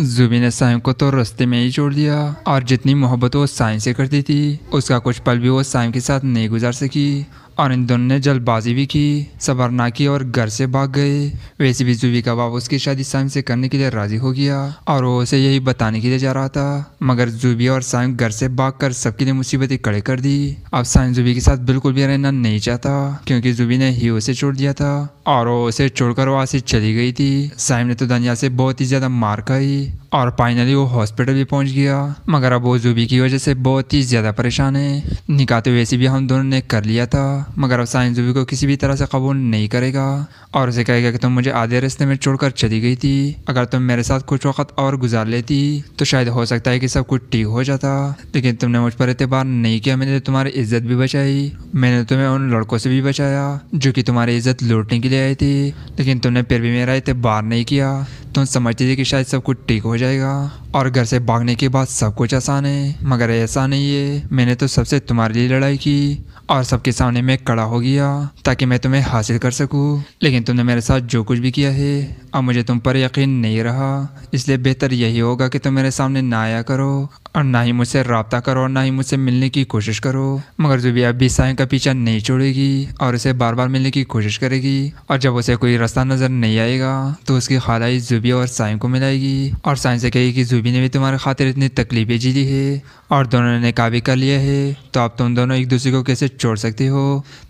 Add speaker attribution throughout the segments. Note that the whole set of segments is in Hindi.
Speaker 1: जुबी ने साइम को तो रस्ते में ही छोड़ दिया और जितनी मोहब्बत वो साइम से करती थी उसका कुछ पल भी वो साइम के साथ नहीं गुजार सकी दोनों ने जल्दबाजी भी की सबर ना की और घर से भाग गए वैसे भी जुबी का बाप उसकी शादी साइम से करने के लिए राजी हो गया और वो उसे यही बताने के लिए जा रहा था मगर जुबी और साइम घर से भाग कर सबके लिए मुसीबतें खड़े कर दी अब साइम जुबी के साथ बिल्कुल भी रहना नहीं चाहता क्योंकि जुबी ने ही उसे छोड़ दिया था और वो उसे छोड़कर वहां से चली गई थी साइम ने तो दनिया से बहुत ही ज़्यादा मार खाई और फाइनली वो हॉस्पिटल भी पहुंच गया मगर अब वो जुबी की वजह से बहुत ही ज़्यादा परेशान है निकाह तो वैसे भी हम दोनों ने कर लिया था मगर अब साइंस जूबी को किसी भी तरह से कबूल नहीं करेगा और उसे कहेगा कि तुम मुझे आधे रास्ते में छोड़कर चली गई थी अगर तुम मेरे साथ कुछ वक्त और गुजार लेती तो शायद हो सकता है कि सब कुछ ठीक हो जाता लेकिन तुमने मुझ पर एतबार नहीं किया मैंने तुम्हारी इज्जत भी बचाई मैंने तुम्हें उन लड़कों से भी बचाया जो कि तुम्हारी इज्जत लूटने के लिए आई थी लेकिन तुमने फिर भी मेरा एतबार नहीं किया तुम समझते थे कि शायद सब कुछ ठीक हो जाएगा और घर से भागने के बाद सब कुछ आसान है मगर ऐसा नहीं है मैंने तो सबसे तुम्हारे लिए लड़ाई की और सबके सामने मैं कड़ा हो गया ताकि मैं तुम्हें हासिल कर सकूं लेकिन तुमने मेरे साथ जो कुछ भी किया है अब मुझे तुम पर यकीन नहीं रहा इसलिए बेहतर यही होगा कि तुम मेरे सामने ना आया करो और ना ही मुझसे रबता करो और ना ही मुझसे मिलने की कोशिश करो मगर जुबिया भी साय का पीछा नहीं छोड़ेगी और उसे बार बार मिलने की कोशिश करेगी और जब उसे कोई रास्ता नज़र नहीं आएगा तो उसकी खालाई जुबिया और साइम को मिलाएगी और साइन से कहेगी कि जुबी ने भी तुम्हारे खातिर इतनी तकलीफें ली है और दोनों ने काबी कर लिया है तो अब तुम दोनों एक दूसरे को कैसे छोड़ सकते हो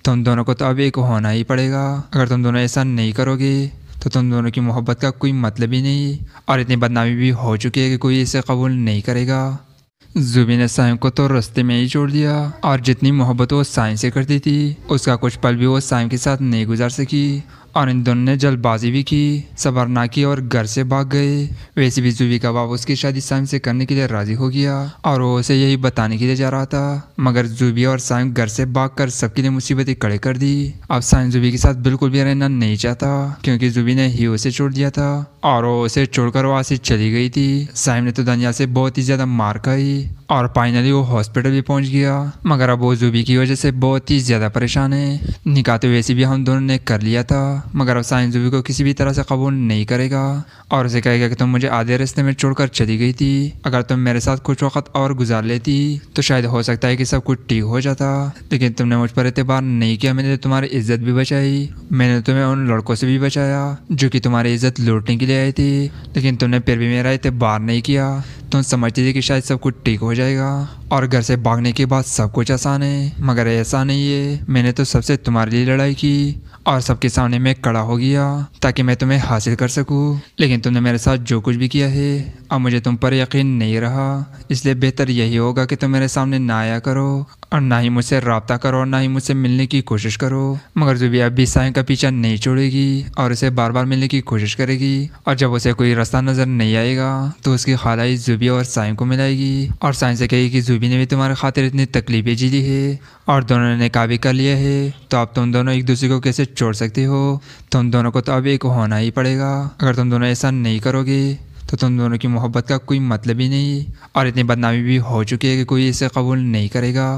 Speaker 1: तुम दोनों को तो अब एक होना ही पड़ेगा अगर तुम दोनों ऐसा नहीं करोगे तो तुम दोनों की मोहब्बत का कोई मतलब ही नहीं और इतनी बदनामी भी हो चुकी है कि कोई इसे कबूल नहीं करेगा जुबी ने साइम को तो रस्ते में ही छोड़ दिया और जितनी मोहब्बत वो साइम से करती थी उसका कुछ पल भी वो साइम के साथ नहीं गुजार सकी और इन दोनों ने जल्दबाजी भी की सबर ना की और घर से भाग गए वैसे भी जुबी का बाप उसकी शादी साइम से करने के लिए राजी हो गया और वो उसे यही बताने के लिए जा रहा था मगर जुबी और साइम घर से भाग कर सबके लिए मुसीबतें कड़े कर दी अब साइम जुबी के साथ बिल्कुल भी रहना नहीं चाहता क्योंकि जुबी ने ही उसे छोड़ दिया था और वो उसे छोड़कर वहां से चली गई थी साइम ने तो दनिया से बहुत ही ज़्यादा मार खाई और फाइनली वो हॉस्पिटल भी पहुंच गया मगर अब वो जूबी की वजह से बहुत ही ज़्यादा परेशान है निकाह तो वैसे भी हम दोनों ने कर लिया था मगर अब साइन जूबी को किसी भी तरह से कबूल नहीं करेगा और उसे कहेगा कि तुम मुझे आधे रास्ते में छोड़कर चली गई थी अगर तुम मेरे साथ कुछ वक्त और गुजार लेती तो शायद हो सकता है कि सब कुछ ठीक हो जाता लेकिन तुमने मुझ पर एतबार नहीं किया मैंने तो तुम्हारी इज्जत भी बचाई मैंने तो तुम्हें उन लड़कों से भी बचाया जो कि तुम्हारी इज्जत लूटने के लिए आई थी लेकिन तुमने फिर भी मेरा एतबार नहीं किया तो समझते थे कि शायद सब कुछ ठीक हो जाएगा और घर से भागने के बाद सब कुछ आसान है मगर ऐसा नहीं है मैंने तो सबसे तुम्हारे लिए लड़ाई की और सबके सामने मैं कड़ा हो गया ताकि मैं तुम्हें हासिल कर सकूं लेकिन तुमने मेरे साथ जो कुछ भी किया है अब मुझे तुम पर यकीन नहीं रहा इसलिए बेहतर यही होगा कि तुम मेरे सामने ना आया करो और ना ही मुझसे रबता करो और ना ही मुझसे मिलने की कोशिश करो मगर जुबिया भी साय का पीछा नहीं छोड़ेगी और उसे बार बार मिलने की कोशिश करेगी और जब उसे कोई रास्ता नज़र नहीं आएगा तो उसकी खालाई जुबिया और साय को मिलाएगी और साय से कहेगी कि जुबी ने भी तुम्हारे खातिर इतनी तकलीफें ली है और दोनों ने काबी कर लिया है तो अब तुम दोनों एक दूसरे को कैसे छोड़ सकते हो तुम दोनों को तो अब एक होना ही पड़ेगा अगर तुम दोनों ऐसा नहीं करोगे तो तुम दोनों की मोहब्बत का कोई मतलब ही नहीं और इतनी बदनामी भी हो चुकी है कि कोई इसे कबूल नहीं करेगा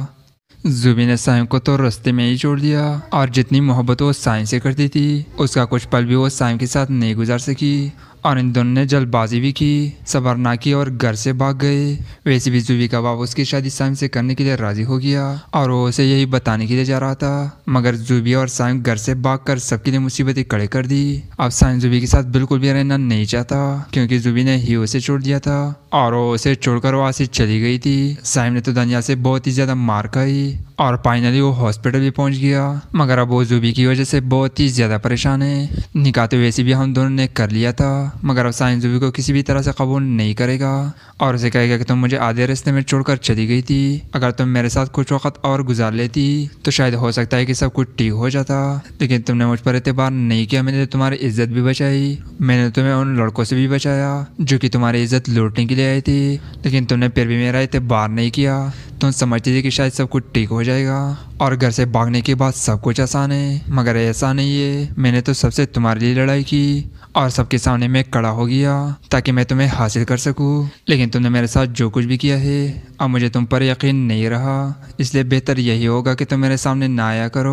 Speaker 1: जुबी ने साइम को तो रस्ते में ही छोड़ दिया और जितनी मोहब्बत वो साइम से करती थी उसका कुछ पल भी वो साइम के साथ नहीं गुजार सकी और इन दोनों ने जल्दबाजी भी की सबर ना की और घर से भाग गए वैसे भी जुबी का बाप उसकी शादी साइम से करने के लिए राजी हो गया और वो उसे यही बताने के लिए जा रहा था मगर जुबी और साइम घर से भाग कर सबके लिए मुसीबतें खड़े कर दी अब साइम जुबी के साथ बिल्कुल भी रहना नहीं चाहता क्योंकि जुबी ने ही उसे छोड़ दिया था और वो उसे छोड़कर वहाँ से चली गई थी साइम ने तो दनिया से बहुत ही ज़्यादा मार खाई और फाइनली वो हॉस्पिटल भी पहुंच गया मगर अब वो जूबी की वजह से बहुत ही ज़्यादा परेशान है निकाह तो वैसे भी हम दोनों ने कर लिया था मगर अब साइन जूबी को किसी भी तरह से कबूल नहीं करेगा और उसे कहेगा कि तुम मुझे आधे रास्ते में छोड़कर चली गई थी अगर तुम मेरे साथ कुछ वक्त और गुजार लेती तो शायद हो सकता है कि सब कुछ ठीक हो जाता लेकिन तुमने मुझ पर एतबार नहीं किया मैंने तुम्हारी इज्जत भी बचाई मैंने तुम्हें उन लड़कों से भी बचाया जो कि तुम्हारी इज्जत लौटने के ले आई थी लेकिन तुमने फिर भी मेरा एतबार नहीं किया तुम समझती थी कि शायद सब कुछ ठीक हो जाएगा और घर से भागने के बाद सब कुछ आसान है मगर ऐसा नहीं है मैंने तो सबसे तुम्हारे लिए लड़ाई की और सबके सामने मैं कड़ा हो गया ताकि मैं तुम्हें हासिल कर सकूं लेकिन तुमने मेरे साथ जो कुछ भी किया है अब मुझे तुम पर यकीन नहीं रहा इसलिए बेहतर यही होगा कि तुम मेरे सामने ना आया करो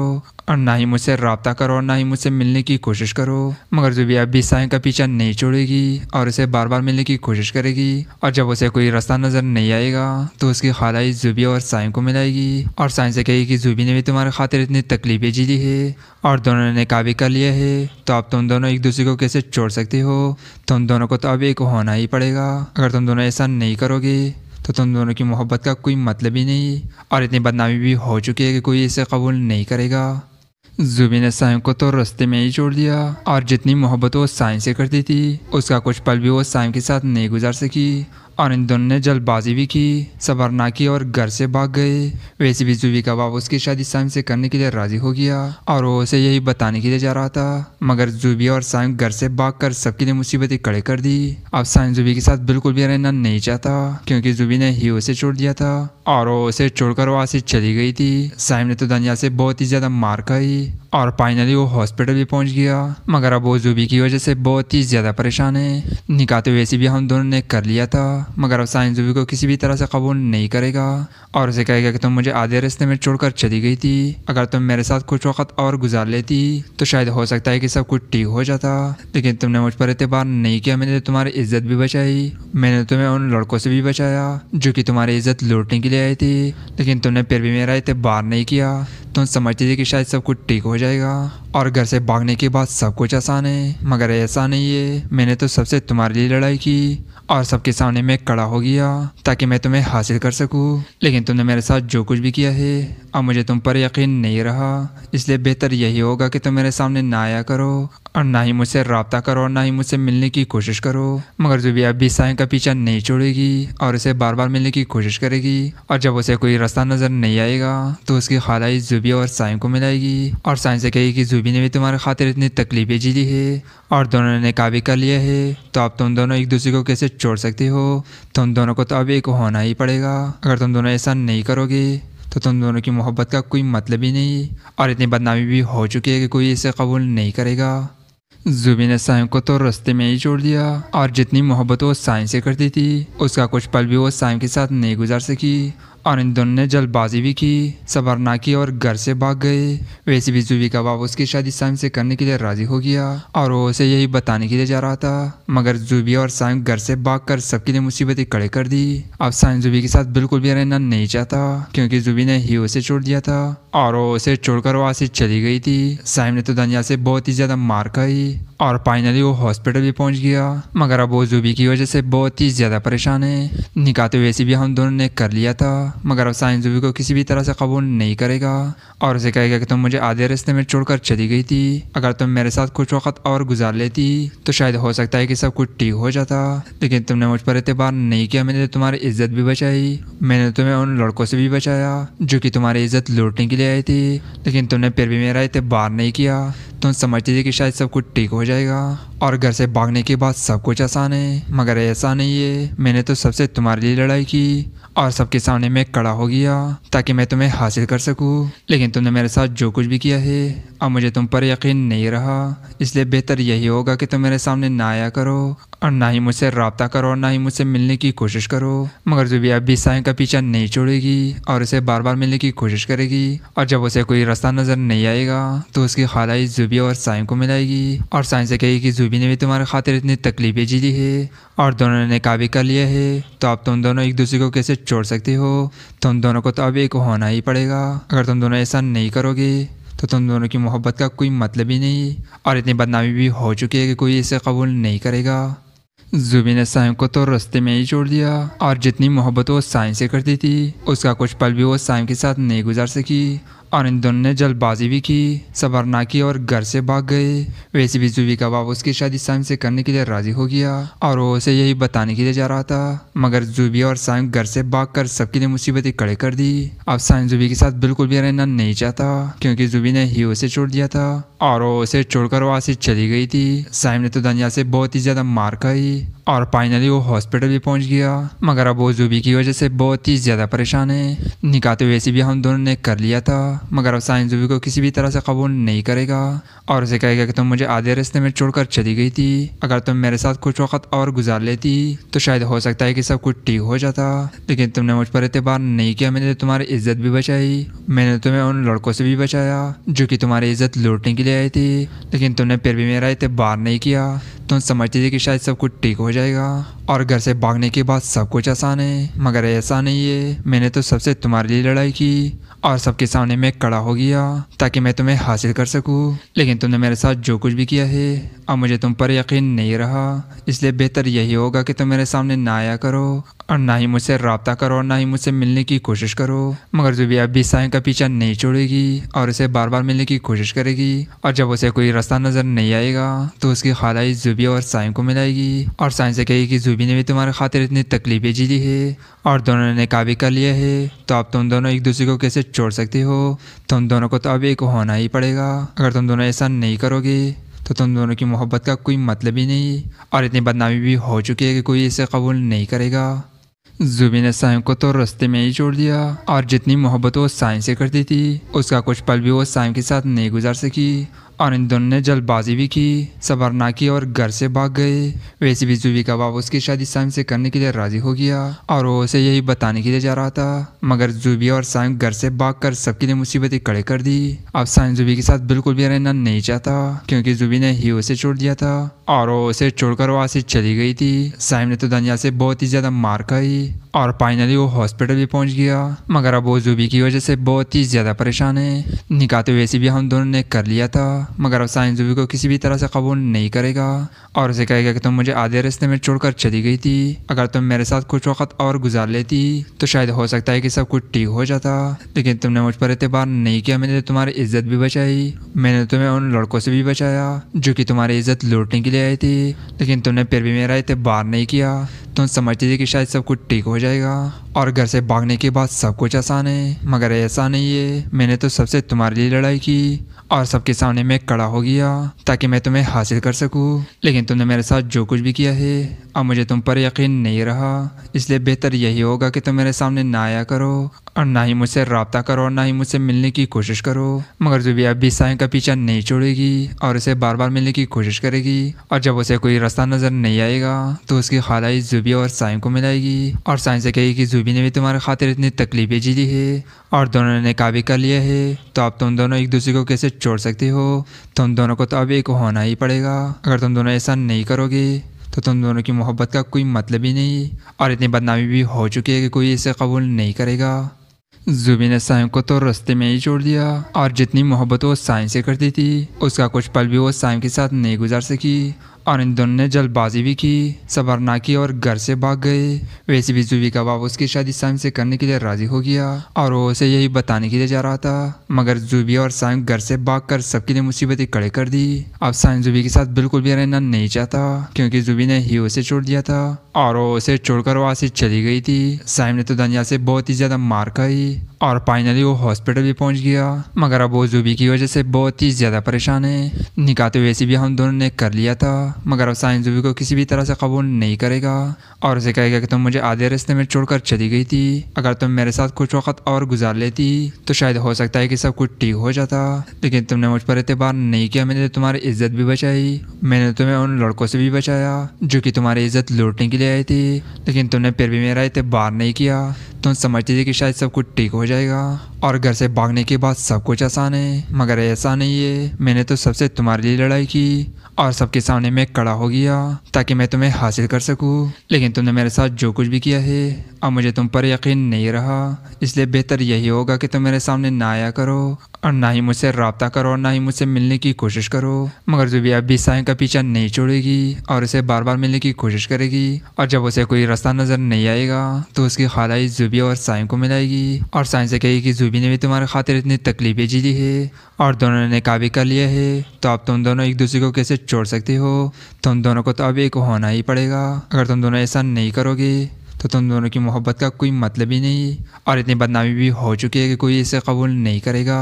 Speaker 1: और ना ही मुझसे रबता करो और ना ही मुझसे मिलने की कोशिश करो मगर जुबिया भी साय का पीछा नहीं छोड़ेगी और उसे बार बार मिलने की कोशिश करेगी और जब उसे कोई रास्ता नज़र नहीं आएगा तो उसकी खालाई जुबिया और साय को मिलाएगी और साय से कहेगी कि जुबी ने भी तुम्हारे खातिर इतनी तकलीफें ली है और दोनों ने काबी कर लिया है तो अब तुम दोनों एक दूसरे को कैसे छोड़ सकते हो तुम दोनों को तो अब एक होना ही पड़ेगा अगर तुम दोनों ऐसा नहीं करोगे तो तुम दोनों की मोहब्बत का कोई मतलब ही नहीं और इतनी बदनामी भी हो चुकी है कि कोई इसे कबूल नहीं करेगा जुबी ने साइन को तो रस्ते में ही छोड़ दिया और जितनी मोहब्बत वो साइन से करती थी उसका कुछ पल भी वो साइन के साथ नहीं गुजार सकी दोनों ने जल्दबाजी भी की सबर ना की और घर से भाग गए वैसे भी जुबी का बाप उसकी शादी साइम से करने के लिए राजी हो गया और वो उसे यही बताने के लिए जा रहा था मगर जुबी और साइम घर से भाग कर सबके लिए मुसीबतें खड़े कर दी अब साइम जुबी के साथ बिल्कुल भी रहना नहीं चाहता क्योंकि जुबी ने ही उसे छोड़ दिया था और वो उसे छोड़कर वहां से चली गई थी साइम ने तो दनिया से बहुत ही ज्यादा मार खाई और फाइनली वो हॉस्पिटल भी पहुंच गया मगर अब वो जूबी की वजह से बहुत ही ज़्यादा परेशान है निकाह तो वैसे भी हम दोनों ने कर लिया था मगर अब साइन जूबी को किसी भी तरह से कबूल नहीं करेगा और उसे कहेगा कि तुम मुझे आधे रास्ते में छोड़कर चली गई थी अगर तुम मेरे साथ कुछ वक्त और गुजार लेती तो शायद हो सकता है कि सब कुछ ठीक हो जाता लेकिन तुमने मुझ पर एतबार नहीं किया मैंने तो तुम्हारी इज्जत भी बचाई मैंने तुम्हें उन लड़कों से भी बचाया जो कि तुम्हारी इज्जत लूटने के लिए आई थी लेकिन तुमने फिर भी मेरा एतबार नहीं किया तो समझते थे कि शायद सब कुछ ठीक हो जाएगा और घर से भागने के बाद सब कुछ आसान है मगर ऐसा नहीं है मैंने तो सबसे तुम्हारे लिए लड़ाई की और सबके सामने मैं कड़ा हो गया ताकि मैं तुम्हें हासिल कर सकूँ लेकिन तुमने मेरे साथ जो कुछ भी किया है अब मुझे तुम पर यकीन नहीं रहा इसलिए बेहतर यही होगा कि तुम मेरे सामने ना आया करो और ना ही मुझसे रबता करो और ना ही मुझसे मिलने की कोशिश करो मगर जुबिया भी साय का पीछा नहीं छोड़ेगी और उसे बार बार मिलने की कोशिश करेगी और जब उसे कोई रास्ता नज़र नहीं आएगा तो उसकी खालाई जुबिया और साय को मिलाएगी और साइंस से कहेगी कि जुबी ने भी तुम्हारे खातिर इतनी तकलीफें ली है और दोनों ने काबी कर लिया है तो अब तुम दोनों एक दूसरे को कैसे छोड़ सकते हो तुम दोनों को तो अब एक होना ही पड़ेगा अगर तुम दोनों ऐसा नहीं करोगे तो तुम दोनों की मोहब्बत का कोई मतलब ही नहीं और इतनी बदनामी भी हो चुकी है कि कोई इसे कबूल नहीं करेगा जुबी ने साइम को तो रस्ते में ही छोड़ दिया और जितनी मोहब्बत वो साइन से करती थी उसका कुछ पल भी वो साइम के साथ नहीं गुजार सकी दोनों ने जल्दबाजी भी की सबर ना की और घर से भाग गए वैसे भी जुबी का बाप उसकी शादी साइम से करने के लिए राजी हो गया और वो उसे यही बताने के लिए जा रहा था मगर जुबी और साइम घर से भाग कर सबके लिए मुसीबतें खड़े कर दी अब साइम जुबी के साथ बिल्कुल भी रहना नहीं चाहता क्योंकि जुबी ने ही उसे छोड़ दिया था और वो उसे छोड़कर वहां से चली गई थी साइम ने तो दनिया से बहुत ही ज्यादा मार खाई और फाइनली वो हॉस्पिटल भी पहुंच गया मगर अब वो जूबी की वजह से बहुत ही ज़्यादा परेशान है निकाह तो वैसे भी हम दोनों ने कर लिया था मगर अब साइन जूबी को किसी भी तरह से कबूल नहीं करेगा और उसे कहेगा कि तुम मुझे आधे रास्ते में छोड़कर चली गई थी अगर तुम मेरे साथ कुछ वक्त और गुजार लेती तो शायद हो सकता है कि सब कुछ ठीक हो जाता लेकिन तुमने मुझ पर एतबार नहीं किया मैंने तो तुम्हारी इज्जत भी बचाई मैंने तुम्हें उन लड़कों से भी बचाया जो कि तुम्हारी इज्जत लौटने के लिए आई थी लेकिन तुमने फिर भी मेरा एतबार नहीं किया तुम समझती थी कि शायद सब कुछ ठीक हो जाएगा और घर से भागने के बाद सब कुछ आसान है मगर ऐसा नहीं है मैंने तो सबसे तुम्हारे लिए लड़ाई की और सबके सामने मैं कड़ा हो गया ताकि मैं तुम्हें हासिल कर सकूँ लेकिन तुमने मेरे साथ जो कुछ भी किया है अब मुझे तुम पर यकीन नहीं रहा इसलिए बेहतर यही होगा कि तुम मेरे सामने ना आया करो और ना ही मुझसे रबता करो और ना ही मुझसे मिलने की कोशिश करो मगर भी अब भी साय का पीछा नहीं छोड़ेगी और उसे बार बार मिलने की कोशिश करेगी और जब उसे कोई रास्ता नज़र नहीं आएगा तो उसकी खालाई जुबी और साय को मिलाएगी और साय से कहेगी कि जुबी ने भी तुम्हारे खातिर इतनी तकलीफें झेली है और दोनों ने काबी कर लिया है तो अब तुम दोनों एक दूसरे को कैसे छोड़ सकते हो तुम दोनों को तो अब एक होना ही पड़ेगा अगर तुम दोनों ऐसा नहीं करोगे तो तुम दोनों की मोहब्बत का कोई मतलब ही नहीं और इतनी बदनामी भी हो चुकी है कि कोई इसे कबूल नहीं करेगा जुबी ने साइन को तो रस्ते में ही छोड़ दिया और जितनी मोहब्बत वो साइन से करती थी उसका कुछ पल भी वो साइम के साथ नहीं गुजार सकी दोनों ने जल्दबाजी भी की सबर ना की और घर से भाग गए वैसे भी जुबी का बाप उसकी शादी साइम से करने के लिए राजी हो गया और वो उसे यही बताने के लिए जा रहा था मगर जुबी और साइम घर से भाग कर सबके लिए मुसीबतें कड़े कर दी अब साइम जुबी के साथ बिल्कुल भी रहना नहीं चाहता क्योंकि जुबी ने ही उसे छोड़ दिया था और वो उसे छोड़कर वहाँ से चली गई थी साइम ने तो दनिया से बहुत ही ज़्यादा मार खाई और फाइनली वो हॉस्पिटल भी पहुंच गया मगर अब वो जूबी की वजह से बहुत ही ज़्यादा परेशान है निकाते तो वैसे भी हम दोनों ने कर लिया था मगर अब साइन जूबी को किसी भी तरह से कबूल नहीं करेगा और उसे कहेगा कि तुम तो मुझे आधे रास्ते में छोड़कर चली गई थी अगर तुम मेरे साथ कुछ वक्त और गुजार लेती तो शायद हो सकता है कि सब कुछ ठीक हो जाता लेकिन तुमने मुझ पर एतबार नहीं किया मैंने तुम्हारी इज्जत भी बचाई मैंने तुम्हें उन लड़कों से भी बचाया जो कि तुम्हारी इज्जत लूटने के आई थी लेकिन तुमने फिर भी मेरा बार नहीं किया तुम समझती थी कि शायद सब कुछ ठीक हो जाएगा और घर से भागने के बाद सब कुछ आसान है मगर ऐसा नहीं है मैंने तो सबसे तुम्हारे लिए लड़ाई की और सबके सामने मैं कड़ा हो गया ताकि मैं तुम्हें हासिल कर सकूं लेकिन तुमने मेरे साथ जो कुछ भी किया है अब मुझे तुम पर यकीन नहीं रहा इसलिए बेहतर यही होगा कि तुम मेरे सामने ना आया करो और ना ही मुझसे रबता करो और ना ही मुझसे मिलने की कोशिश करो मगर जुबिया भी साय का पीछा नहीं छोड़ेगी और उसे बार बार मिलने की कोशिश करेगी और जब उसे कोई रास्ता नज़र नहीं आएगा तो उसकी खालाई जुबिया और साय को मिलाएगी और साय से कहेगी कि जुबी ने भी तुम्हारे खातिर इतनी तकलीफें ली है और दोनों ने काबी कर लिया है तो अब तुम दोनों एक दूसरे को कैसे छोड़ सकती हो तुम तो दोनों को तो अब एक होना ही पड़ेगा अगर तुम दोनों ऐसा नहीं करोगे तो तुम दोनों की मोहब्बत का कोई मतलब ही नहीं और इतनी बदनामी भी हो चुकी है कि कोई इसे कबूल नहीं करेगा जुबी ने साइन को तो रस्ते में ही छोड़ दिया और जितनी मोहब्बत वो साइन से करती थी उसका कुछ पल भी वो साइन के साथ नहीं गुजार सकी और इन दोनों ने जल्दबाजी भी की सबरना की और घर से भाग गए वैसे भी जुवी का बाप उसकी शादी साइम से करने के लिए राजी हो गया और वो उसे यही बताने के लिए जा रहा था मगर जुबी और साइम घर से भाग कर सबके लिए मुसीबतें खड़े कर दी अब साइम जुबी के साथ बिल्कुल भी रहना नहीं चाहता क्योंकि जुबी ने ही उसे छोड़ दिया था और वो उसे छोड़कर वहाँ से चली गई थी साइम ने तो दनिया से बहुत ही ज़्यादा मार खाई और फाइनली वो हॉस्पिटल भी पहुंच गया मगर अब वो जूबी की वजह से बहुत ही ज़्यादा परेशान है निकाह तो वैसे भी हम दोनों ने कर लिया था मगर अब साइन जूबी को किसी भी तरह से कबूल नहीं करेगा और उसे कहेगा कि तुम मुझे आधे रास्ते में छोड़कर चली गई थी अगर तुम मेरे साथ कुछ वक्त और गुजार लेती तो शायद हो सकता है कि सब कुछ ठीक हो जाता लेकिन तुमने मुझ पर एतबार नहीं किया मैंने तुम्हारी इज्जत भी बचाई मैंने तुम्हें उन लड़कों से भी बचाया जो कि तुम्हारी इज्जत लौटने के लिए ले आई थी लेकिन तुमने फिर भी मेरा एतबार नहीं किया तुम समझती थी कि शायद सब कुछ ठीक हो जाएगा और घर से भागने के बाद सब कुछ आसान है मगर ऐसा नहीं है मैंने तो सबसे तुम्हारे लिए लड़ाई की और सबके सामने मैं कड़ा हो गया ताकि मैं तुम्हें हासिल कर सकूं लेकिन तुमने मेरे साथ जो कुछ भी किया है अब मुझे तुम पर यकीन नहीं रहा इसलिए बेहतर यही होगा कि तुम मेरे सामने ना आया करो और ना ही मुझसे रबता करो और ना ही मुझसे मिलने की कोशिश करो मगर जुबिया भी साय का पीछा नहीं छोड़ेगी और उसे बार बार मिलने की कोशिश करेगी और जब उसे कोई रास्ता नज़र नहीं आएगा तो उसकी खालाई जुबिया और साय को मिलाएगी और साय से कहेगी कि जुबी ने भी तुम्हारे खातिर इतनी तकलीफें दी है और दोनों ने काबी कर लिया है तो अब तुम दोनों एक दूसरे को कैसे छोड़ सकते हो तुम दोनों को तो अब एक होना ही पड़ेगा अगर तुम दोनों ऐसा नहीं करोगे तो तुम दोनों की मोहब्बत का कोई मतलब ही नहीं और इतनी बदनामी भी हो चुकी है कि कोई इसे कबूल नहीं करेगा जुबी ने साइम को तो रस्ते में ही छोड़ दिया और जितनी मोहब्बत वो साइम से करती थी उसका कुछ पल भी वो साइम के साथ नहीं गुजार सकी दोनों ने जल्दबाजी भी की सबर ना की और घर से भाग गए वैसे भी जुबी का बाप उसकी शादी साइम से करने के लिए राजी हो गया और वो उसे यही बताने के लिए जा रहा था मगर जुबी और साइम घर से भाग कर सबके लिए मुसीबतें खड़े कर दी अब साइम जुबी के साथ बिल्कुल भी रहना नहीं चाहता क्योंकि जुबी ने ही उसे छोड़ दिया था और वो उसे छोड़कर वहां से चली गई थी साइम ने तो दनिया से बहुत ही ज़्यादा मार खाई और फाइनली वो हॉस्पिटल भी पहुंच गया मगर अब वो जुबी की वजह से बहुत ही ज़्यादा परेशान है निकाह तो वैसे भी हम दोनों ने कर लिया था मगर अब साइंस जूबी को किसी भी तरह से कबूल नहीं करेगा और उसे कहेगा कि तुम मुझे आधे रास्ते में छोड़कर चली गई थी अगर तुम मेरे साथ कुछ वक्त और गुजार लेती तो शायद हो सकता है कि सब कुछ ठीक हो जाता लेकिन तुमने मुझ पर एतबार नहीं किया मैंने तुम्हारी इज्जत भी बचाई मैंने तुम्हें उन लड़कों से भी बचाया जो कि तुम्हारी इज्जत लूटने के लिए आई थी लेकिन तुमने फिर भी मेरा एतबार नहीं किया तुम समझती थी कि शायद सब कुछ ठीक हो जाएगा और घर से भागने के बाद सब कुछ आसान है मगर ऐसा नहीं है मैंने तो सबसे तुम्हारे लिए लड़ाई की और सबके सामने मैं कड़ा हो गया ताकि मैं तुम्हें हासिल कर सकूँ लेकिन तुमने मेरे साथ जो कुछ भी किया है अब मुझे तुम पर यकीन नहीं रहा इसलिए बेहतर यही होगा कि तुम मेरे सामने ना आया करो और ना ही मुझसे रबता करो और ना ही मुझसे मिलने की कोशिश करो मगर जुबिया भी साय का पीछा नहीं छोड़ेगी और उसे बार बार मिलने की कोशिश करेगी और जब उसे कोई रास्ता नज़र नहीं आएगा तो उसकी खालाई जुबिया और साय को मिलाएगी और साइम से कहेगी कि जुबी ने भी तुम्हारे खातिर इतनी तकलीफें दी है और दोनों ने काबी कर लिया है तो आप तुम दोनों एक दूसरे को कैसे छोड़ सकते हो तुम दोनों को तो अब एक होना ही पड़ेगा अगर तुम दोनों ऐसा नहीं करोगे तो तुम दोनों की मोहब्बत का कोई मतलब ही नहीं और इतनी बदनामी भी हो चुकी है कि कोई इसे कबूल नहीं करेगा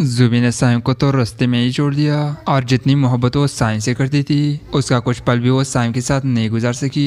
Speaker 1: जुबी ने साइम को तो रस्ते में ही छोड़ दिया और जितनी मोहब्बत वो साइम से करती थी उसका कुछ पल भी वो साइम के साथ नहीं गुजार सकी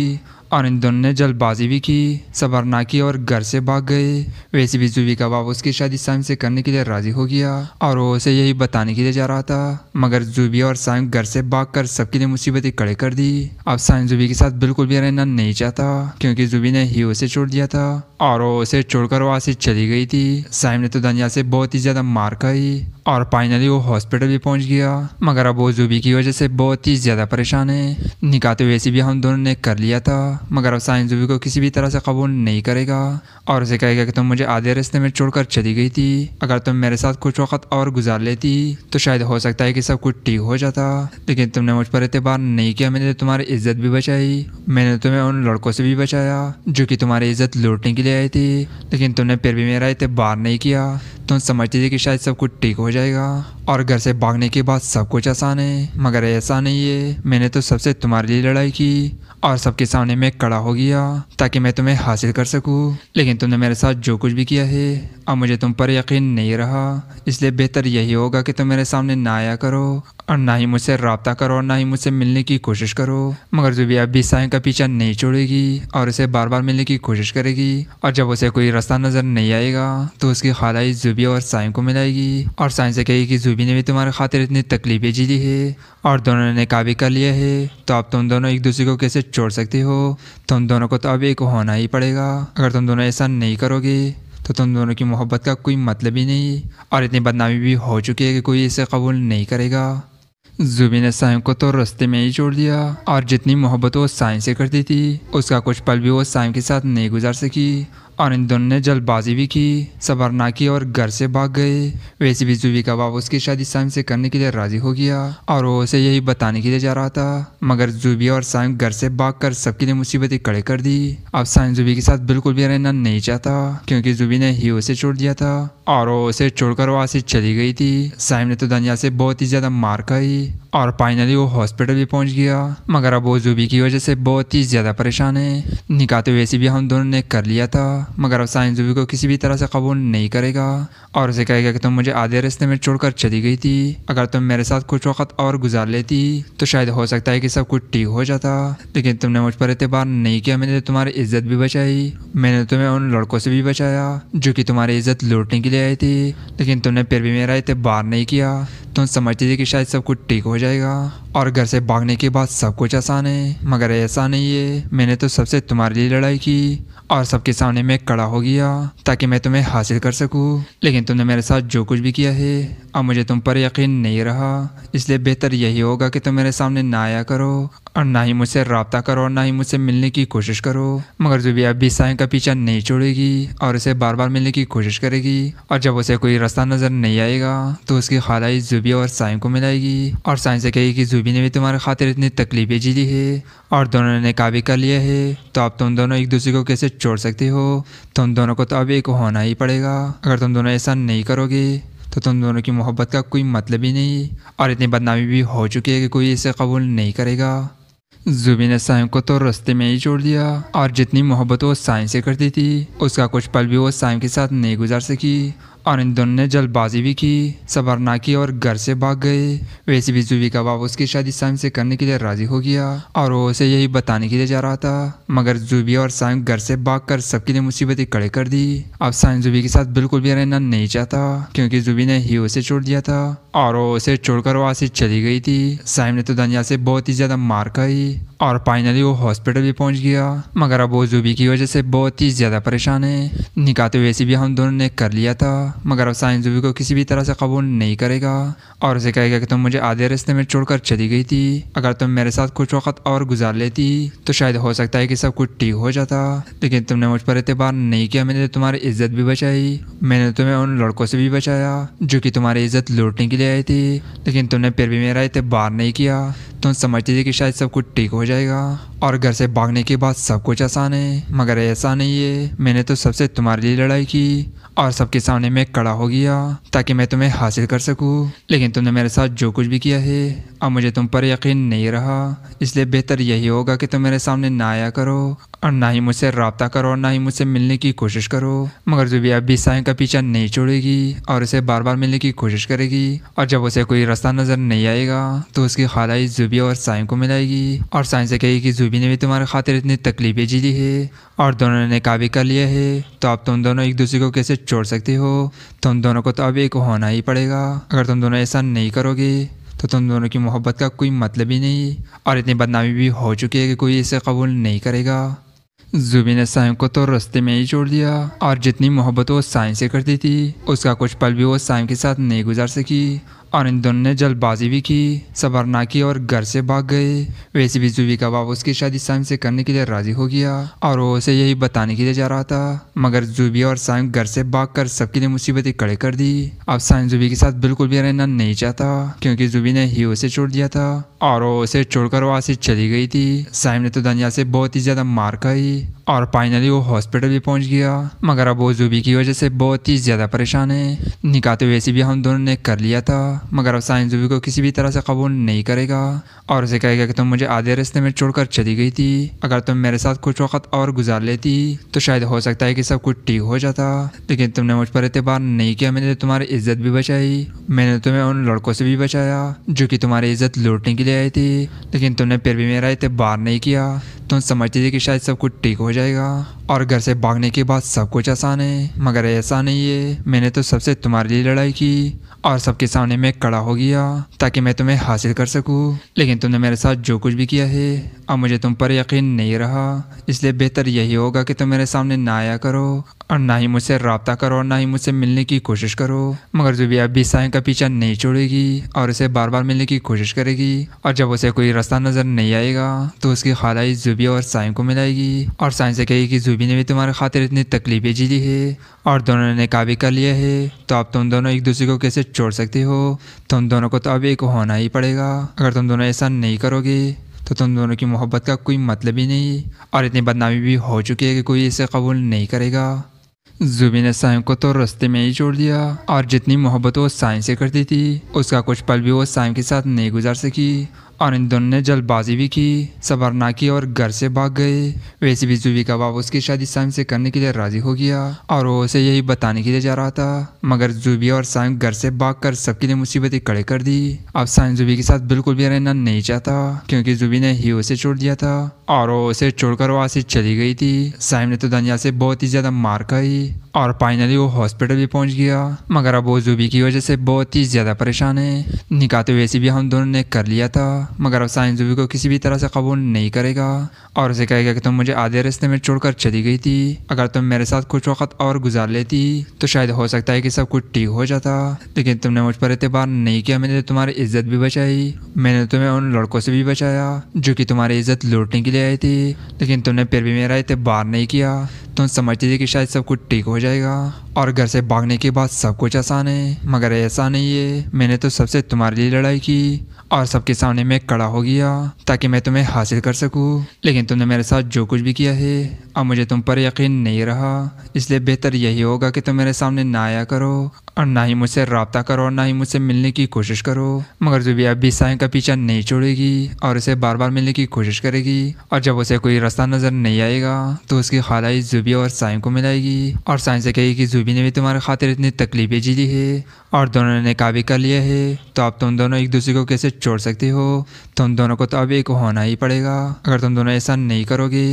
Speaker 1: और इन दोनों ने जल्दबाजी भी की सबर ना की और घर से भाग गए वैसे भी जुबी का बाप उसकी शादी साइम से करने के लिए राजी हो गया और वो उसे यही बताने के लिए जा रहा था मगर जुबी और साइम घर से भाग कर सबके लिए मुसीबतें कड़े कर दी अब साइम जुबी के साथ बिल्कुल भी रहना नहीं चाहता क्योंकि जुबी ने ही उसे छोड़ दिया था और वो उसे छोड़कर वहां से चली गई थी साइम ने तो दनिया से बहुत ही ज़्यादा मार खाई और फाइनली वो हॉस्पिटल भी पहुंच गया मगर अब वो जूबी की वजह से बहुत ही ज़्यादा परेशान है निकाह तो वैसे भी हम दोनों ने कर लिया था मगर अब साइन जूबी को किसी भी तरह से कबूल नहीं करेगा और उसे कहेगा कि तुम मुझे आधे रास्ते में छोड़कर चली गई थी अगर तुम मेरे साथ कुछ वक्त और गुजार लेती तो शायद हो सकता है कि सब कुछ ठीक हो जाता लेकिन तुमने मुझ पर एतबार नहीं किया मैंने तो तुम्हारी इज्जत भी बचाई मैंने तो तुम्हें उन लड़कों से भी बचाया जो कि तुम्हारी इज्जत लौटने के लिए आई थी लेकिन तुमने फिर भी मेरा एतबार नहीं किया तुम समझती थी कि शायद सब कुछ ठीक हो जाएगा और घर से भागने के बाद सब कुछ आसान है मगर ऐसा नहीं है मैंने तो सबसे तुम्हारे लिए लड़ाई की और सबके सामने मैं कड़ा हो गया ताकि मैं तुम्हें हासिल कर सकूं लेकिन तुमने मेरे साथ जो कुछ भी किया है अब मुझे तुम पर यकीन नहीं रहा इसलिए बेहतर यही होगा कि तुम मेरे सामने ना आया करो અનહી મુસે رابطہ કરો નહી મુસે મિલને કી કોશિશ કરો મગર જોબિયા બી સાયં કા પીછા નહી છોડેગી ઓર ઉસે બાર બાર મિલને કી કોશિશ કરેગી ઓર જબ ઉસે કોઈ રસ્તા નજર નહી આયેગા તો ઉસકી ખલાઇ ઝુબિયા ઓર સાયં કો મિલેગી ઓર સાયં સે કે કી ઝુબી નહી તુમરે ખાતર ઇતની તકલીફ એજીલી હે ઓર દોનોને કાવિકર લિયા હે તો આપ તુમ દોનો એક દુસરી કો કૈસે છોડ સકતે હો તુમ દોનો કો તો હવે એક હોના હી પડેગા અગર તુમ દોનો એસા નહી કરોગે તો તુમ દોનો કી mohabbat કા કોઈ મતલબ હી નહી ઓર ઇતની બદનામી ભી હો ચુકી હે કે કોઈ ઇસે કબૂલ નહી કરેગા जुबी ने साइम को तो रस्ते में ही छोड़ दिया और जितनी मोहब्बत वो साइम से करती थी उसका कुछ पल भी वो साइम के साथ नहीं गुजार सकी और इन दोनों ने जल्दबाजी भी की सबर ना की और घर से भाग गए वैसे भी जुबी का बाप उसकी शादी साइम से करने के लिए राजी हो गया और वो उसे यही बताने के लिए जा रहा था मगर जुबी और साइम घर से भाग कर सबके लिए मुसीबतें खड़े कर दी अब साइम जुबी के साथ बिल्कुल भी रहना नहीं चाहता क्योंकि जुबी ने ही उसे छोड़ दिया था और वो उसे छोड़कर वहाँ से चली गई थी साइम ने तो दनिया से बहुत ही ज़्यादा मार खाई और फाइनली वो हॉस्पिटल भी पहुंच गया मगर अब वो जूबी की वजह से बहुत ही ज़्यादा परेशान है निकाह तो वैसे भी हम दोनों ने कर लिया था मगर अब साइम जूबी को किसी भी तरह से कबूल नहीं करेगा और उसे कहेगा कि तुम तो मुझे आधे रास्ते में छोड़कर चली गई थी अगर तुम मेरे साथ कुछ वक्त और गुजार लेती तो शायद हो सकता है कि सब कुछ ठीक हो जाता लेकिन तुमने मुझ पर एतबार नहीं किया मैंने तुम्हारी इज्जत भी बचाई मैंने तुम्हें उन लड़कों से भी बचाया जो कि तुम्हारी इज्जत लौटने के लिए ले आई थी लेकिन तुमने फिर भी मेरा एतबार नहीं किया तुम समझती थी कि शायद सब कुछ ठीक हो जाएगा और घर से भागने के बाद सब कुछ आसान है मगर ऐसा नहीं है मैंने तो सबसे तुम्हारे लिए लड़ाई की और सबके सामने मैं कड़ा हो गया ताकि मैं तुम्हें हासिल कर सकूं लेकिन तुमने मेरे साथ जो कुछ भी किया है अब मुझे तुम पर यकीन नहीं रहा इसलिए बेहतर यही होगा कि तुम मेरे सामने ना आया करो और ना ही मुझसे रबता करो और ना ही मुझसे मिलने की कोशिश करो मगर जुबिया भी साय का पीछा नहीं छोड़ेगी और उसे बार बार मिलने की कोशिश करेगी और जब उसे कोई रास्ता नज़र नहीं आएगा तो उसकी खालाई जुबिया और साय को मिलाएगी और साय से कहेगी कि जुबी ने भी तुम्हारे खातिर इतनी तकलीफें ली है और दोनों ने काबी कर लिया है तो अब तुम दोनों एक दूसरे को कैसे छोड़ सकते हो तुम दोनों को तो अब एक होना ही पड़ेगा अगर तुम दोनों ऐसा नहीं करोगे तो तुम दोनों की मोहब्बत का कोई मतलब ही नहीं और इतनी बदनामी भी हो चुकी है कि कोई इसे कबूल नहीं करेगा जुबी ने साइम को तो रस्ते में ही छोड़ दिया और जितनी मोहब्बत वो साइम से करती थी उसका कुछ पल भी वो साइम के साथ नहीं गुजार सकी दोनों ने जल्दबाजी भी की सबर ना की और घर से भाग गए वैसे भी जुबी का बाप उसकी शादी साइम से करने के लिए राजी हो गया और वो उसे यही बताने के लिए जा रहा था मगर जुबी और साइम घर से भाग कर सबके लिए मुसीबतें खड़े कर दी अब साइम जुबी के साथ बिल्कुल भी रहना नहीं चाहता क्योंकि जुबी ने ही उसे छोड़ दिया था और वो उसे छोड़कर वहां से चली गई थी साइम ने तो दनिया से बहुत ही ज्यादा मार खाई और फाइनली वो हॉस्पिटल भी पहुंच गया मगर अब वो जूबी की वजह से बहुत ही ज़्यादा परेशान है निकाह तो वैसे भी हम दोनों ने कर लिया था मगर अब साइंस जूबी को किसी भी तरह से कबूल नहीं करेगा और उसे कहेगा कि तुम मुझे आधे रास्ते में छोड़कर चली गई थी अगर तुम मेरे साथ कुछ वक्त और गुजार लेती तो शायद हो सकता है कि सब कुछ ठीक हो जाता लेकिन तुमने मुझ पर एतबार नहीं किया मैंने तो तुम्हारी इज्जत भी बचाई मैंने तुम्हें उन लड़कों से भी बचाया जो कि तुम्हारी इज्जत लौटने के लिए आई थी लेकिन तुमने फिर भी मेरा एतबार नहीं किया तो हम समझते थे कि शायद सब कुछ ठीक हो जाएगा और घर से भागने के बाद सब कुछ आसान है मगर ऐसा नहीं है मैंने तो सबसे तुम्हारे लिए लड़ाई की और सबके सामने मैं कड़ा हो गया ताकि मैं तुम्हें हासिल कर सकूं लेकिन तुमने मेरे साथ जो कुछ भी किया है अब मुझे तुम पर यकीन नहीं रहा इसलिए बेहतर यही होगा कि तुम मेरे सामने ना आया करो और ना ही मुझसे रबता करो और ना ही मुझसे मिलने की कोशिश करो मगर जुबिया भी साय का पीछा नहीं छोड़ेगी और उसे बार बार मिलने की कोशिश करेगी और जब उसे कोई रास्ता नज़र नहीं आएगा तो उसकी खालाई जुबिया और साय को मिलाएगी और साय से कहेगी यूसुफ ने भी तुम्हारे खातिर इतनी तकलीफ़ें ली है और दोनों ने काबी कर लिया है तो अब तुम दोनों एक दूसरे को कैसे छोड़ सकते हो तुम दोनों को तो अब एक होना ही पड़ेगा अगर तुम दोनों ऐसा नहीं करोगे तो तुम दोनों की मोहब्बत का कोई मतलब ही नहीं और इतनी बदनामी भी हो चुकी है कि कोई इसे कबूल नहीं करेगा जुबी ने साइन को तो रस्ते में ही छोड़ दिया और जितनी मोहब्बत वो साइम से करती थी उसका कुछ पल भी वो साइन के साथ नहीं गुजार सकी और इन दोनों ने जल्दबाजी भी की सबर ना की और घर से भाग गए वैसे भी जुबी का बाप उसकी शादी साइम से करने के लिए राजी हो गया और वो उसे यही बताने के लिए जा रहा था मगर जुबी और साइम घर से भाग कर सबके लिए मुसीबतें खड़े कर दी अब साइम जुबी के साथ बिल्कुल भी रहना नहीं चाहता क्योंकि जुबी ने ही उसे छोड़ दिया था और वो उसे छोड़कर वहां से चली गई थी साइम ने तो दनिया से बहुत ही ज़्यादा मार खाई और फाइनली वो हॉस्पिटल भी पहुंच गया मगर अब वो जूबी की वजह से बहुत ही ज़्यादा परेशान है निकाह तो वैसे भी हम दोनों ने कर लिया था मगर अब साइन जूबी को किसी भी तरह से कबूल नहीं करेगा और उसे कहेगा कि तुम मुझे आधे रास्ते में छोड़कर चली गई थी अगर तुम मेरे साथ कुछ वक्त और गुजार लेती तो शायद हो सकता है कि सब कुछ ठीक हो जाता लेकिन तुमने मुझ पर एतबार नहीं किया मैंने तो तुम्हारी इज्जत भी बचाई मैंने तो तुम्हें उन लड़कों से भी बचाया जो कि तुम्हारी इज्जत लौटने के लिए आई थी लेकिन तुमने फिर भी मेरा एतबार नहीं किया तुम समझती थी कि शायद सब कुछ ठीक हो जाएगा और घर से भागने के बाद सब कुछ आसान है मगर ऐसा नहीं है मैंने तो सबसे तुम्हारे लिए लड़ाई की और सबके सामने मैं कड़ा हो गया ताकि मैं तुम्हें हासिल कर सकूँ लेकिन तुमने मेरे साथ जो कुछ भी किया है अब मुझे तुम पर यकीन नहीं रहा इसलिए बेहतर यही होगा कि तुम मेरे सामने ना आया करो और ना ही मुझसे रबता करो और ना ही मुझसे मिलने की कोशिश करो मगर जुबिया अब भी साय का पीछा नहीं छोड़ेगी और उसे बार बार मिलने की कोशिश करेगी और जब उसे कोई रास्ता नज़र नहीं आएगा तो उसकी खालाई जुबिया और साय को मिलाएगी और साय से कहेगी कि जुबी ने भी तुम्हारे खातिर इतनी तकलीफें झीली है और दोनों ने काबी कर लिया है तो अब तुम दोनों एक दूसरे को कैसे छोड़ सकते हो तुम दोनों को तो अब एक होना ही पड़ेगा अगर तुम दोनों ऐसा नहीं करोगे तो तुम दोनों की मोहब्बत का कोई मतलब ही नहीं और इतनी बदनामी भी हो चुकी है कि कोई इसे कबूल नहीं करेगा जुबी ने साइन को तो रस्ते में ही छोड़ दिया और जितनी मोहब्बत वो साइन से करती थी उसका कुछ पल भी वो साइन के साथ नहीं गुजार सकी और इन दोनों ने जल्दबाजी भी की सबर ना की और घर से भाग गए वैसे भी जुबी का बाप उसकी शादी साइम से करने के लिए राजी हो गया और वो उसे यही बताने के लिए जा रहा था मगर जुबी और साइम घर से भाग कर सबके लिए मुसीबतें खड़े कर दी अब साइम जुबी के साथ बिल्कुल भी रहना नहीं चाहता क्योंकि जुबी ने ही उसे छोड़ दिया था और वो उसे छोड़कर वहां से चली गई थी साइम ने तो दानिया से बहुत ही ज़्यादा मार खाई और फाइनली वो हॉस्पिटल भी पहुंच गया मगर अब वो जूबी की वजह से बहुत ही ज़्यादा परेशान है निकाते हुए भी हम दोनों ने कर लिया था मगर अब साइन जूबी को किसी भी तरह से कबूल नहीं करेगा और उसे कहेगा कि तुम मुझे आधे रास्ते में छोड़कर चली गई थी अगर तुम मेरे साथ कुछ वक्त और गुजार लेती तो शायद हो सकता है कि सब कुछ ठीक हो जाता लेकिन तुमने मुझ पर एतबार नहीं किया मैंने तो तुम्हारी इज्जत भी बचाई मैंने तो तुम्हें उन लड़कों से भी बचाया जो कि तुम्हारी इज्जत लूटने के लिए आई थी लेकिन तुमने फिर भी मेरा एतबार नहीं किया तो समझते थे कि शायद सब कुछ ठीक हो जाएगा और घर से भागने के बाद सब कुछ आसान है मगर ऐसा नहीं है मैंने तो सबसे तुम्हारे लिए लड़ाई की और सबके सामने मैं कड़ा हो गया ताकि मैं तुम्हें हासिल कर सकूँ लेकिन तुमने मेरे साथ जो कुछ भी किया है अब मुझे तुम पर यकीन नहीं रहा इसलिए बेहतर यही होगा कि तुम मेरे सामने ना आया करो और ना ही मुझसे रबता करो और ना ही मुझसे मिलने की कोशिश करो मगर जुबिया भी साय का पीछा नहीं छोड़ेगी और उसे बार बार मिलने की कोशिश करेगी और जब उसे कोई रास्ता नज़र नहीं आएगा तो उसकी खालाई जुबिया और साय को मिलाएगी और साय से कहेगी कि जुबी ने भी तुम्हारे खातिर इतनी तकलीफें ली है और दोनों ने काबी कर लिया है तो अब तुम दोनों एक दूसरे को कैसे छोड़ सकते हो तुम दोनों को तो अब एक होना ही पड़ेगा अगर तुम दोनों ऐसा नहीं करोगे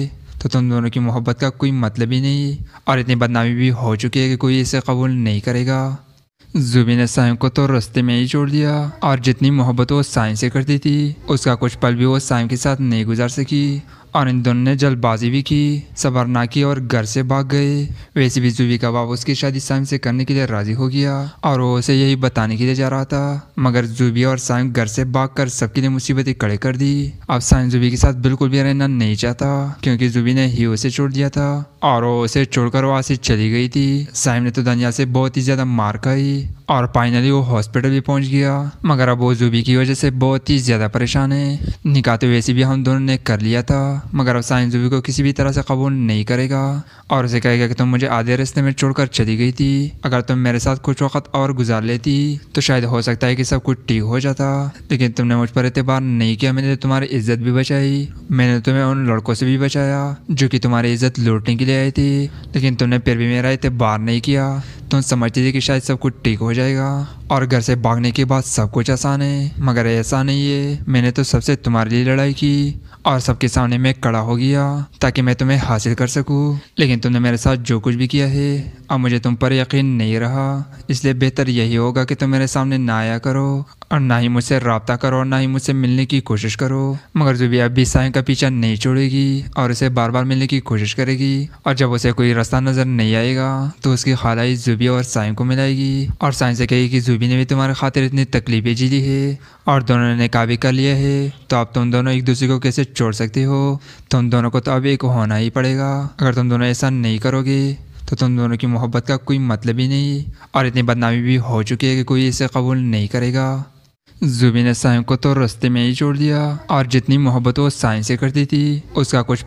Speaker 1: तो तुम दोनों की मोहब्बत का कोई मतलब ही नहीं और इतनी बदनामी भी हो चुकी है कि कोई इसे कबूल नहीं करेगा जुबी ने साइन को तो रस्ते में ही छोड़ दिया और जितनी मोहब्बत वो साइन से करती थी उसका कुछ पल भी वो साइन के साथ नहीं गुजार सकी आनंदन ने जल्दबाजी भी की सबर ना की और घर से भाग गए वैसे भी जुबी का बाप उसकी शादी साइम से करने के लिए राजी हो गया और वो उसे यही बताने के लिए जा रहा था मगर जुबी और साइम घर से भाग कर सबके लिए मुसीबतें खड़े कर दी अब साइम जुबी के साथ बिल्कुल भी रहना नहीं चाहता क्योंकि जुबी ने ही उसे छोड़ दिया था और वो उसे छोड़कर वहाँ से चली गई थी साइम ने तो दनिया से बहुत ही ज़्यादा मार खाई और फाइनली वो हॉस्पिटल भी पहुंच गया मगर अब वो जूबी की वजह से बहुत ही ज़्यादा परेशान है निकाह तो वैसे भी हम दोनों ने कर लिया था मगर अब साइन जूबी को किसी भी तरह से कबूल नहीं करेगा और उसे कहेगा कि तुम मुझे आधे रास्ते में छोड़कर चली गई थी अगर तुम मेरे साथ कुछ वक्त और गुजार लेती तो शायद हो सकता है कि सब कुछ ठीक हो जाता लेकिन तुमने मुझ पर एतबार नहीं किया मैंने तुम्हारी इज्जत भी बचाई मैंने तुम्हें उन लड़कों से भी बचाया जो कि तुम्हारी इज्जत लौटने के लिए ले आई थी लेकिन तुमने फिर भी मेरा एतबार नहीं किया तुम समझती थी कि शायद सब कुछ ठीक हो जाएगा और घर से भागने के बाद सब कुछ आसान है मगर ऐसा नहीं है मैंने तो सबसे तुम्हारे लिए लड़ाई की और सबके सामने मैं कड़ा हो गया ताकि मैं तुम्हें हासिल कर सकूं लेकिन तुमने मेरे साथ जो कुछ भी किया है अब मुझे तुम पर यकीन नहीं रहा इसलिए बेहतर यही होगा कि तुम मेरे सामने ना आया करो और ना ही मुझसे रबता करो और ना ही मुझसे मिलने की कोशिश करो मगर जुबिया भी साय का पीछा नहीं छोड़ेगी और उसे बार बार मिलने की कोशिश करेगी और जब उसे कोई रास्ता नज़र नहीं आएगा तो उसकी खालाई जुबिया और साय को मिलाएगी और साय से कहेगी कि जुबी ने भी तुम्हारे खातिर इतनी तकलीफें ली है और दोनों ने काबी कर लिया है तो अब तुम दोनों एक दूसरे को कैसे छोड़ सकते हो तुम दोनों को तो अब एक होना ही पड़ेगा अगर तुम दोनों ऐसा नहीं करोगे तो तुम दोनों की मोहब्बत का कोई मतलब ही नहीं और इतनी बदनामी भी हो चुकी है कि कोई इसे कबूल नहीं करेगा जुबी ने साइम को तो रस्ते में ही छोड़ दिया और जितनी मोहब्बत वो साइम से करती थी उसका कुछ